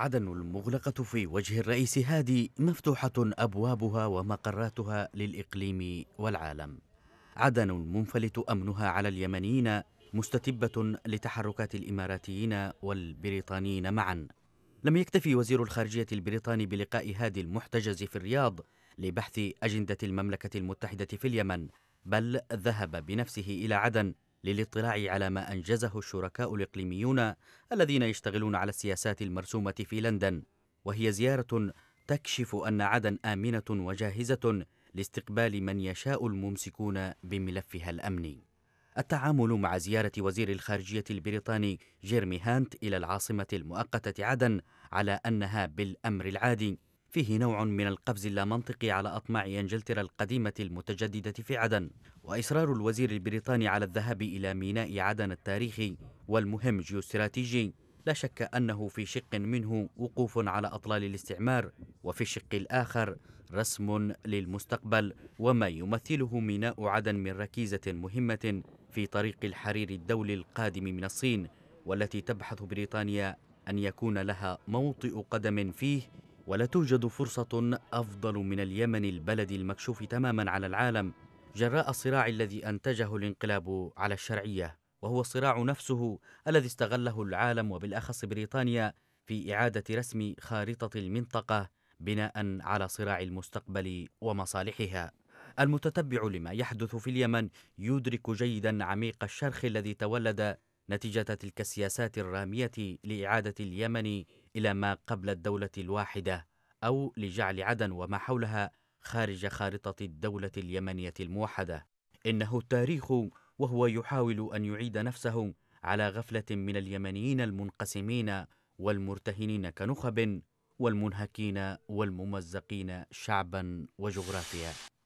عدن المغلقة في وجه الرئيس هادي مفتوحة أبوابها ومقراتها للإقليم والعالم. عدن المنفلت أمنها على اليمنيين مستتبة لتحركات الإماراتيين والبريطانيين معا. لم يكتفي وزير الخارجية البريطاني بلقاء هادي المحتجز في الرياض لبحث أجندة المملكة المتحدة في اليمن، بل ذهب بنفسه إلى عدن للاطلاع على ما أنجزه الشركاء الإقليميون الذين يشتغلون على السياسات المرسومة في لندن وهي زيارة تكشف أن عدن آمنة وجاهزة لاستقبال من يشاء الممسكون بملفها الأمني التعامل مع زيارة وزير الخارجية البريطاني جيرمي هانت إلى العاصمة المؤقتة عدن على أنها بالأمر العادي فيه نوع من القفز اللامنطقي على أطماع إنجلترا القديمة المتجددة في عدن وإصرار الوزير البريطاني على الذهاب إلى ميناء عدن التاريخي والمهم جيوستراتيجي لا شك أنه في شق منه وقوف على أطلال الاستعمار وفي الشق الآخر رسم للمستقبل وما يمثله ميناء عدن من ركيزة مهمة في طريق الحرير الدولي القادم من الصين والتي تبحث بريطانيا أن يكون لها موطئ قدم فيه ولا توجد فرصة أفضل من اليمن البلد المكشوف تماما على العالم جراء الصراع الذي أنتجه الانقلاب على الشرعية وهو الصراع نفسه الذي استغله العالم وبالأخص بريطانيا في إعادة رسم خارطة المنطقة بناء على صراع المستقبل ومصالحها المتتبع لما يحدث في اليمن يدرك جيدا عميق الشرخ الذي تولد نتيجة تلك السياسات الرامية لإعادة اليمن إلى ما قبل الدولة الواحدة أو لجعل عدن وما حولها خارج خارطة الدولة اليمنية الموحدة. إنه التاريخ وهو يحاول أن يعيد نفسه على غفلة من اليمنيين المنقسمين والمرتهنين كنخب والمنهكين والممزقين شعبا وجغرافيا.